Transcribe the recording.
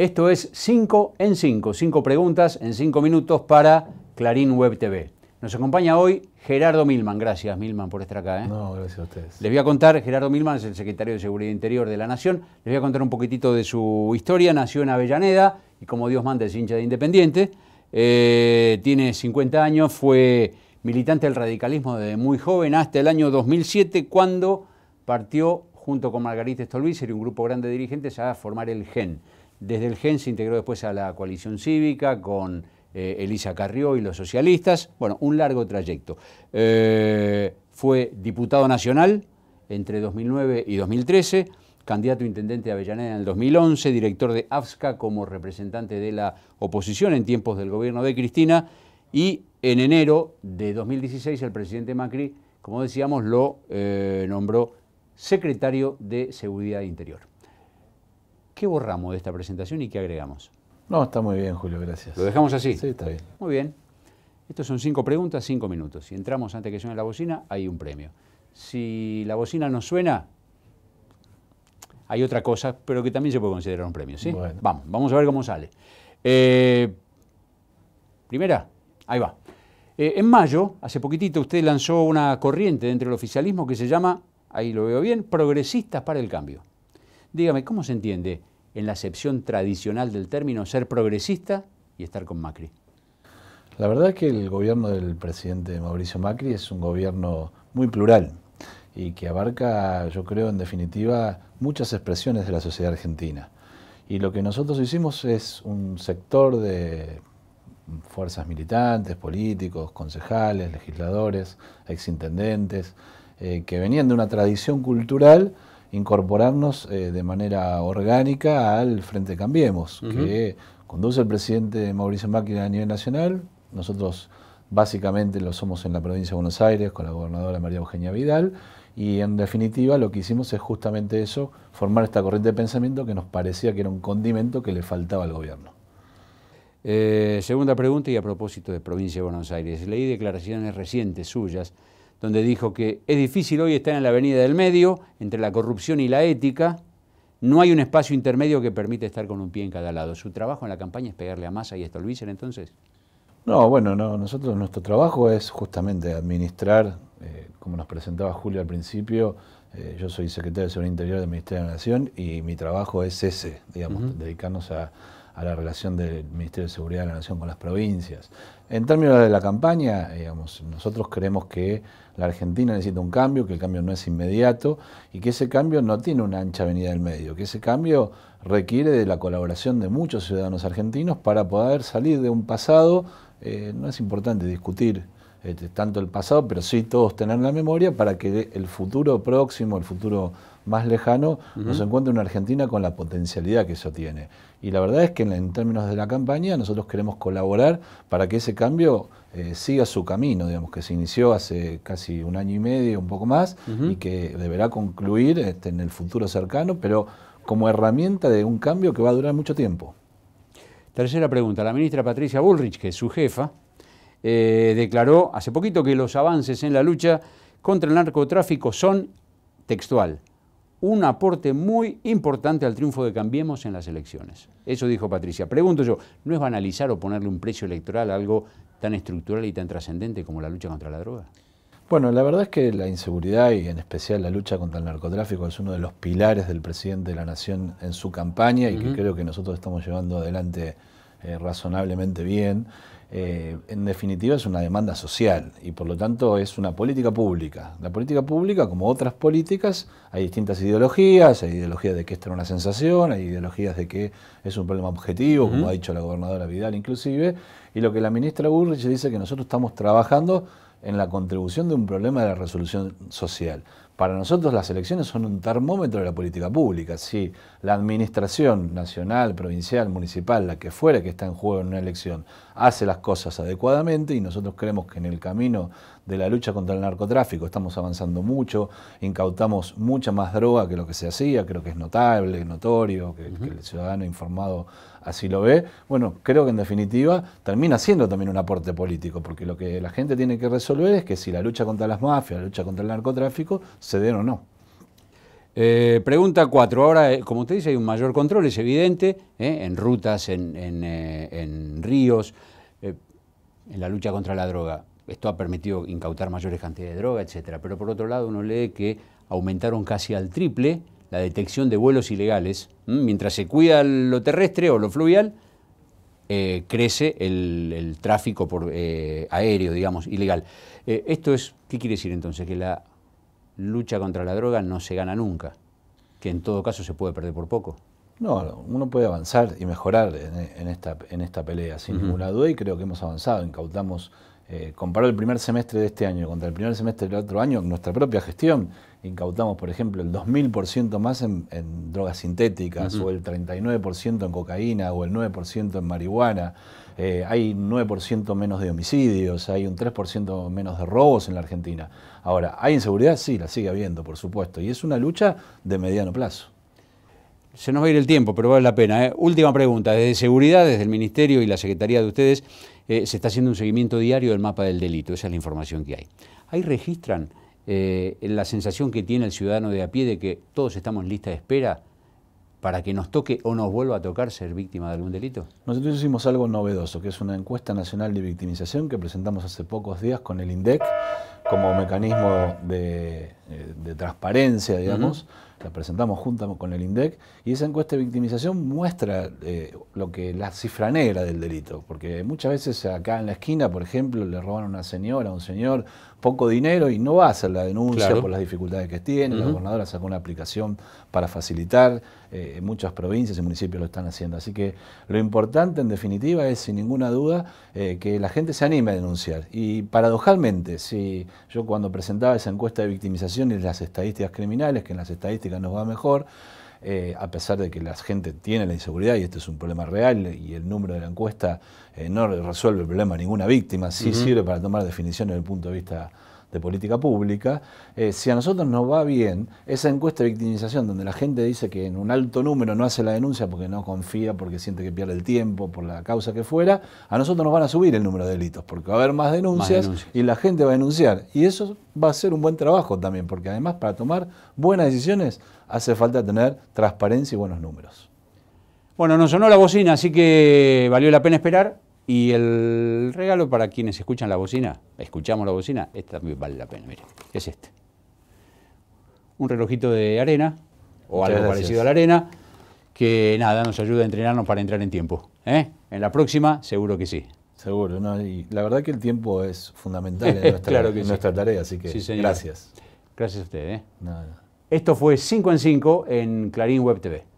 Esto es 5 en 5, 5 preguntas en 5 minutos para Clarín Web TV. Nos acompaña hoy Gerardo Milman. Gracias, Milman, por estar acá. ¿eh? No, gracias a ustedes. Les voy a contar, Gerardo Milman es el secretario de Seguridad Interior de la Nación. Les voy a contar un poquitito de su historia. Nació en Avellaneda y, como Dios manda, es hincha de Independiente. Eh, tiene 50 años, fue militante del radicalismo desde muy joven hasta el año 2007, cuando partió junto con Margarita Stolbizer y un grupo grande de dirigentes a formar el GEN. Desde el GEN se integró después a la coalición cívica con eh, Elisa Carrió y los socialistas. Bueno, un largo trayecto. Eh, fue diputado nacional entre 2009 y 2013, candidato a intendente de Avellaneda en el 2011, director de AFSCA como representante de la oposición en tiempos del gobierno de Cristina y en enero de 2016 el presidente Macri, como decíamos, lo eh, nombró secretario de Seguridad Interior. ¿Qué borramos de esta presentación y qué agregamos? No, está muy bien, Julio, gracias. ¿Lo dejamos así? Sí, está bien. Muy bien. Estos son cinco preguntas, cinco minutos. Si entramos antes que suene la bocina, hay un premio. Si la bocina no suena, hay otra cosa, pero que también se puede considerar un premio, ¿sí? Vamos, vamos a ver cómo sale. Eh, primera, ahí va. Eh, en mayo, hace poquitito, usted lanzó una corriente dentro del oficialismo que se llama, ahí lo veo bien, Progresistas para el Cambio. Dígame, ¿cómo se entiende en la acepción tradicional del término, ser progresista y estar con Macri? La verdad es que el gobierno del presidente Mauricio Macri es un gobierno muy plural y que abarca, yo creo, en definitiva, muchas expresiones de la sociedad argentina. Y lo que nosotros hicimos es un sector de fuerzas militantes, políticos, concejales, legisladores, exintendentes, eh, que venían de una tradición cultural incorporarnos eh, de manera orgánica al Frente Cambiemos, que conduce el presidente Mauricio Macri a nivel nacional. Nosotros básicamente lo somos en la provincia de Buenos Aires con la gobernadora María Eugenia Vidal. Y en definitiva lo que hicimos es justamente eso, formar esta corriente de pensamiento que nos parecía que era un condimento que le faltaba al gobierno. Eh, segunda pregunta y a propósito de provincia de Buenos Aires. Leí declaraciones recientes suyas donde dijo que es difícil hoy estar en la avenida del medio entre la corrupción y la ética. No hay un espacio intermedio que permite estar con un pie en cada lado. ¿Su trabajo en la campaña es pegarle a masa y ¿Lo dicen entonces? No, bueno, no. Nosotros, nuestro trabajo es justamente administrar, eh, como nos presentaba Julio al principio, eh, yo soy secretario de Seguridad Interior del Ministerio de la Nación y mi trabajo es ese, digamos, dedicarnos a a la relación del Ministerio de Seguridad de la Nación con las provincias. En términos de la campaña, eh, digamos, nosotros creemos que la Argentina necesita un cambio, que el cambio no es inmediato y que ese cambio no tiene una ancha avenida del medio, que ese cambio requiere de la colaboración de muchos ciudadanos argentinos para poder salir de un pasado, eh, no es importante discutir este, tanto el pasado, pero sí todos tener la memoria para que el futuro próximo, el futuro más lejano, nos encuentra una Argentina con la potencialidad que eso tiene. Y la verdad es que en, términos de la campaña nosotros queremos colaborar para que ese cambio eh, siga su camino, digamos, que se inició hace casi un año y medio, un poco más, y que deberá concluir este, en el futuro cercano, pero como herramienta de un cambio que va a durar mucho tiempo. Tercera pregunta. La ministra Patricia Bullrich, que es su jefa, eh, declaró hace poquito que los avances en la lucha contra el narcotráfico son textual un aporte muy importante al triunfo de Cambiemos en las elecciones. Eso dijo Patricia. Pregunto yo, ¿no es banalizar o ponerle un precio electoral a algo tan estructural y tan trascendente como la lucha contra la droga? Bueno, la verdad es que la inseguridad y en especial la lucha contra el narcotráfico es uno de los pilares del presidente de la Nación en su campaña y que creo que nosotros estamos llevando adelante eh, razonablemente bien. Eh, en definitiva es una demanda social y por lo tanto es una política pública. La política pública, como otras políticas, hay distintas ideologías, hay ideologías de que esto era una sensación, hay ideologías de que es un problema objetivo, como ha dicho la gobernadora Vidal inclusive, y lo que la ministra Burrich dice que nosotros estamos trabajando en la contribución de un problema de la resolución social. Para nosotros las elecciones son un termómetro de la política pública. Si la administración nacional, provincial, municipal, la que fuera que está en juego en una elección, hace las cosas adecuadamente y nosotros creemos que en el camino de la lucha contra el narcotráfico. Estamos avanzando mucho, incautamos mucha más droga que lo que se hacía, creo que es notable, notorio, que, el ciudadano informado así lo ve. Bueno, creo que en definitiva termina siendo también un aporte político, porque lo que la gente tiene que resolver es que si la lucha contra las mafias, la lucha contra el narcotráfico, se den o no. Eh, pregunta cuatro. Ahora, eh, como usted dice, hay un mayor control, es evidente, eh, en rutas, en ríos, en la lucha contra la droga. Esto ha permitido incautar mayores cantidades de droga, etc. Pero por otro lado, uno lee que aumentaron casi al triple la detección de vuelos ilegales. ¿Mm? Mientras se cuida lo terrestre o lo fluvial, eh, crece el, tráfico por, eh, aéreo, digamos, ilegal. Eh, esto es, ¿qué quiere decir entonces? Que la lucha contra la droga no se gana nunca, que en todo caso se puede perder por poco. No, uno puede avanzar y mejorar en, esta, en esta pelea, sin ninguna duda, y creo que hemos avanzado. Incautamos, eh, comparó el primer semestre de este año contra el primer semestre del otro año, nuestra propia gestión, incautamos, por ejemplo, el 2000% más en, drogas sintéticas, o el 39% en cocaína, o el 9% en marihuana. Eh, hay 9% menos de homicidios, hay un 3% menos de robos en la Argentina. Ahora, ¿hay inseguridad? Sí, la sigue habiendo, por supuesto, y es una lucha de mediano plazo se nos va a ir el tiempo, pero vale la pena. ¿eh? Última pregunta, desde seguridad, desde el Ministerio y la Secretaría de ustedes, eh, se está haciendo un seguimiento diario del mapa del delito, esa es la información que hay. Ahí registran eh, la sensación que tiene el ciudadano de a pie de que todos estamos en lista de espera para que nos toque o nos vuelva a tocar ser víctima de algún delito? Nosotros hicimos algo novedoso, que es una encuesta nacional de victimización que presentamos hace pocos días con el INDEC como mecanismo de eh, de transparencia, digamos, la presentamos junto con el INDEC, y esa encuesta de victimización muestra eh, lo que la cifra negra del delito, porque muchas veces acá en la esquina, por ejemplo, le roban a una señora, a un señor, poco dinero y no va a hacer la denuncia por las dificultades que tiene, la gobernadora sacó una aplicación para facilitar, eh, en muchas provincias y municipios lo están haciendo, así que lo importante en definitiva es sin ninguna duda que la gente se anime a denunciar, y paradojalmente, si yo cuando presentaba esa encuesta de victimización, y las estadísticas criminales, que en las estadísticas nos va mejor, eh, a pesar de que la gente tiene la inseguridad y este es un problema real y el número de la encuesta eh, no resuelve el problema de ninguna víctima, sí sirve para tomar definiciones desde el punto de vista de política pública, eh, si a nosotros nos va bien, esa encuesta de victimización donde la gente dice que en un alto número no hace la denuncia porque no confía, porque siente que pierde el tiempo, por la causa que fuera, a nosotros nos van a subir el número de delitos, porque va a haber más denuncias. y la gente va a denunciar. Y eso va a ser un buen trabajo también, porque además para tomar buenas decisiones hace falta tener transparencia y buenos números. Bueno, nos sonó la bocina, así que valió la pena esperar. Y el regalo para quienes escuchan la bocina, escuchamos la bocina, esta también vale la pena, miren, es este. Un relojito de arena, o algo parecido a la arena, que nada, nos ayuda a entrenarnos para entrar en tiempo. ¿eh? En la próxima, seguro que sí. Seguro, ¿no? y la verdad que el tiempo es fundamental en nuestra, nuestra tarea, así que gracias. Gracias a usted. ¿eh? Esto fue 5 en 5 en Clarín Web TV.